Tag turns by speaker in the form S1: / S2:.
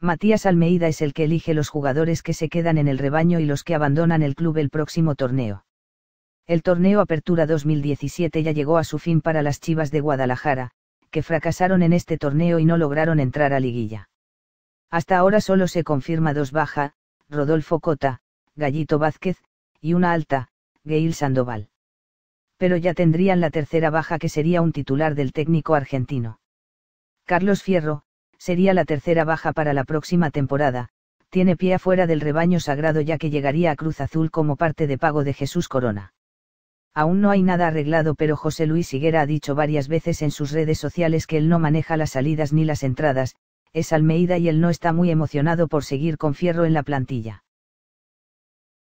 S1: Matías Almeida es el que elige los jugadores que se quedan en el rebaño y los que abandonan el club el próximo torneo. El torneo Apertura 2017 ya llegó a su fin para las Chivas de Guadalajara, que fracasaron en este torneo y no lograron entrar a liguilla. Hasta ahora solo se confirma dos baja, Rodolfo Cota, Gallito Vázquez, y una alta, Gail Sandoval. Pero ya tendrían la tercera baja que sería un titular del técnico argentino. Carlos Fierro, sería la tercera baja para la próxima temporada, tiene pie afuera del rebaño sagrado ya que llegaría a Cruz Azul como parte de pago de Jesús Corona. Aún no hay nada arreglado pero José Luis Higuera ha dicho varias veces en sus redes sociales que él no maneja las salidas ni las entradas, es Almeida y él no está muy emocionado por seguir con Fierro en la plantilla.